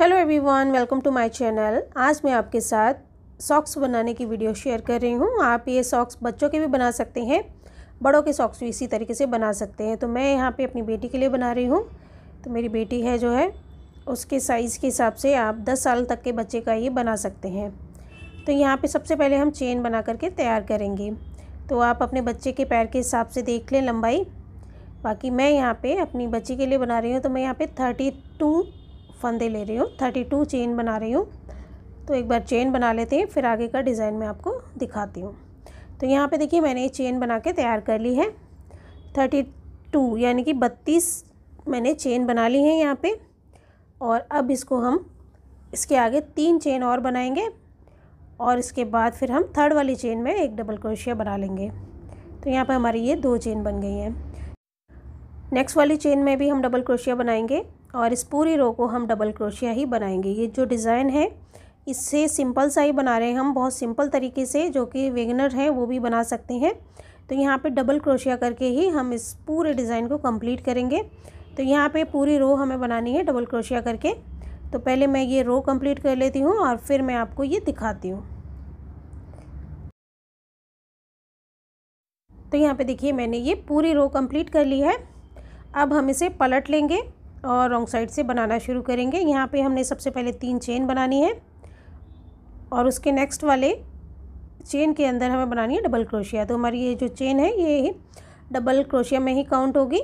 hello everyone welcome to my channel आज मैं आपके साथ सॉक्स बनाने की वीडियो शेयर कर रही हूँ आप ये सॉक्स बच्चों के भी बना सकते हैं बड़ों के सॉक्स भी इसी तरीके से बना सकते हैं तो मैं यहाँ पे अपनी बेटी के लिए बना रही हूँ तो मेरी बेटी है जो है उसके साइज़ के हिसाब से आप दस साल तक के बच्चे का ये बना सकते हैं तो यहाँ पर सबसे पहले हम चेन बना करके तैयार करेंगे तो आप अपने बच्चे के पैर के हिसाब से देख लें लंबाई बाकी मैं यहाँ पे अपनी बच्ची के लिए बना रही हूँ तो मैं यहाँ पे थर्टी टू फंदे ले रही हूँ थर्टी टू चेन बना रही हूँ तो एक बार चेन बना लेते हैं फिर आगे का डिज़ाइन मैं आपको दिखाती हूँ तो यहाँ पे देखिए मैंने ये चेन बना के तैयार कर ली है थर्टी टू यानी कि बत्तीस मैंने चेन बना ली है यहाँ पे और अब इसको हम इसके आगे तीन चेन और बनाएंगे और इसके बाद फिर हम थर्ड वाली चेन में एक डबल क्रोशिया बना लेंगे तो यहाँ पर हमारी ये दो चेन बन गई हैं नेक्स्ट वाली चेन में भी हम डबल क्रोशिया बनाएंगे और इस पूरी रो को हम डबल क्रोशिया ही बनाएंगे ये जो डिज़ाइन है इससे सिंपल सा ही बना रहे हैं हम बहुत सिंपल तरीके से जो कि वेगनर हैं वो भी बना सकते हैं तो यहाँ पे डबल क्रोशिया करके ही हम इस पूरे डिज़ाइन को कंप्लीट करेंगे तो यहाँ पे पूरी रो हमें बनानी है डबल क्रोशिया करके तो पहले मैं ये रो कंप्लीट कर लेती हूँ और फिर मैं आपको ये दिखाती हूँ तो यहाँ पे देखिए मैंने ये पूरी रो कंप्लीट कर ली है अब हम इसे पलट लेंगे और रॉन्ग साइड से बनाना शुरू करेंगे यहाँ पे हमने सबसे पहले तीन चेन बनानी है और उसके नेक्स्ट वाले चेन के अंदर हमें बनानी है डबल क्रोशिया तो हमारी ये जो चेन है ये डबल क्रोशिया में ही काउंट होगी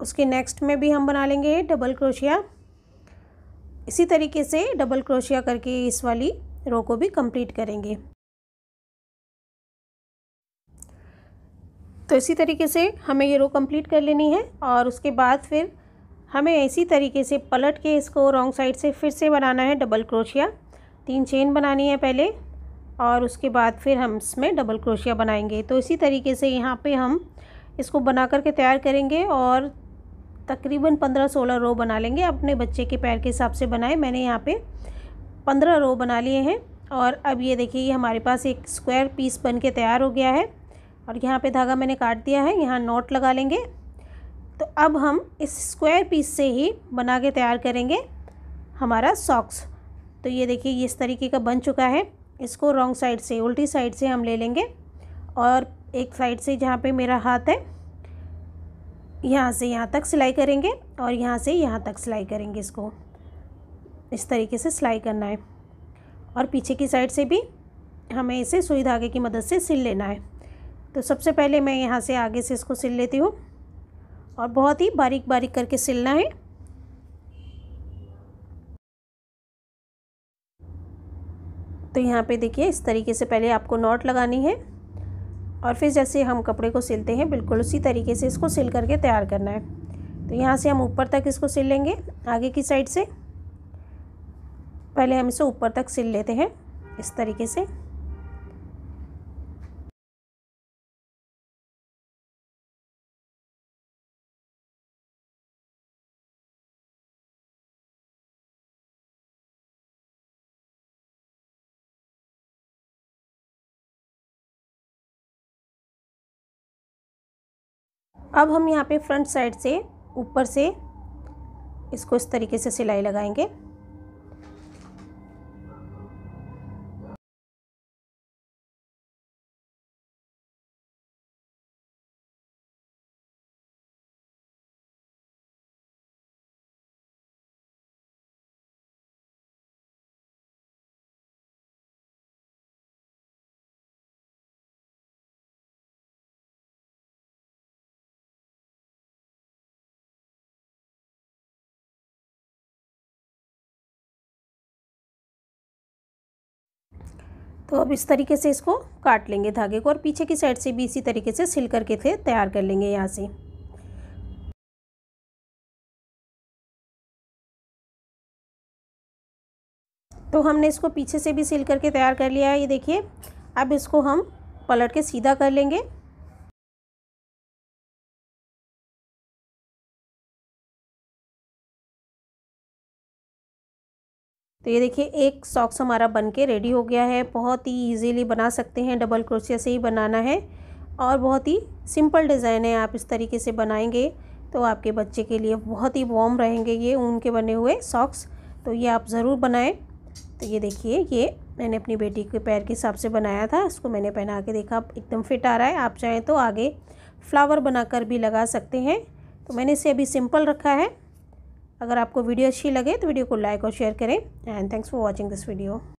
उसके नेक्स्ट में भी हम बना लेंगे डबल क्रोशिया इसी तरीके से डबल क्रोशिया करके इस वाली रो को भी कंप्लीट करेंगे तो इसी तरीके से हमें ये रो कंप्लीट कर लेनी है और उसके बाद फिर हमें इसी तरीके से पलट के इसको रॉन्ग साइड से फिर से बनाना है डबल क्रोशिया तीन चेन बनानी है पहले और उसके बाद फिर हम इसमें डबल क्रोशिया बनाएंगे तो इसी तरीके से यहाँ पे हम इसको बना करके तैयार करेंगे और तकरीबन पंद्रह सोलह रो बना लेंगे अपने बच्चे के पैर के हिसाब से बनाए मैंने यहाँ पर पंद्रह रो बना लिए हैं और अब ये देखिए ये हमारे पास एक स्क्वायर पीस बन के तैयार हो गया है और यहाँ पे धागा मैंने काट दिया है यहाँ नोट लगा लेंगे तो अब हम इस स्क्वायर पीस से ही बना के तैयार करेंगे हमारा सॉक्स तो ये देखिए इस तरीके का बन चुका है इसको रॉन्ग साइड से उल्टी साइड से हम ले लेंगे और एक साइड से जहाँ पे मेरा हाथ है यहाँ से यहाँ तक सिलाई करेंगे और यहाँ से यहाँ तक सिलाई करेंगे इसको इस तरीके से सिलाई करना है और पीछे की साइड से भी हमें इसे सुई धागे की मदद से सिल लेना है तो सबसे पहले मैं यहाँ से आगे से इसको सिल लेती हूँ और बहुत ही बारीक बारीक करके सिलना है तो यहाँ पे देखिए इस तरीके से पहले आपको नॉट लगानी है और फिर जैसे हम कपड़े को सिलते हैं बिल्कुल उसी तरीके से इसको सिल करके तैयार करना है तो यहाँ से हम ऊपर तक इसको सिल लेंगे आगे की साइड से पहले हम इसे ऊपर तक सिल लेते हैं इस तरीके से अब हम यहाँ पे फ्रंट साइड से ऊपर से इसको इस तरीके से सिलाई लगाएंगे तो अब इस तरीके से इसको काट लेंगे धागे को और पीछे की साइड से भी इसी तरीके से सिल करके थे तैयार कर लेंगे यहाँ से तो हमने इसको पीछे से भी सिल करके तैयार कर लिया है ये देखिए अब इसको हम पलट के सीधा कर लेंगे तो ये देखिए एक सॉक्स हमारा बन के रेडी हो गया है बहुत ही ईजीली बना सकते हैं डबल क्रोशिया से ही बनाना है और बहुत ही सिंपल डिज़ाइन है आप इस तरीके से बनाएंगे तो आपके बच्चे के लिए बहुत ही वॉम रहेंगे ये ऊन के बने हुए सॉक्स तो ये आप ज़रूर बनाएं तो ये देखिए ये मैंने अपनी बेटी के पैर के हिसाब से बनाया था इसको मैंने पहना के देखा एकदम फिट आ रहा है आप चाहें तो आगे फ्लावर बनाकर भी लगा सकते हैं तो मैंने इसे अभी सिंपल रखा है अगर आपको वीडियो अच्छी लगे तो वीडियो को लाइक और शेयर करें and thanks for watching this video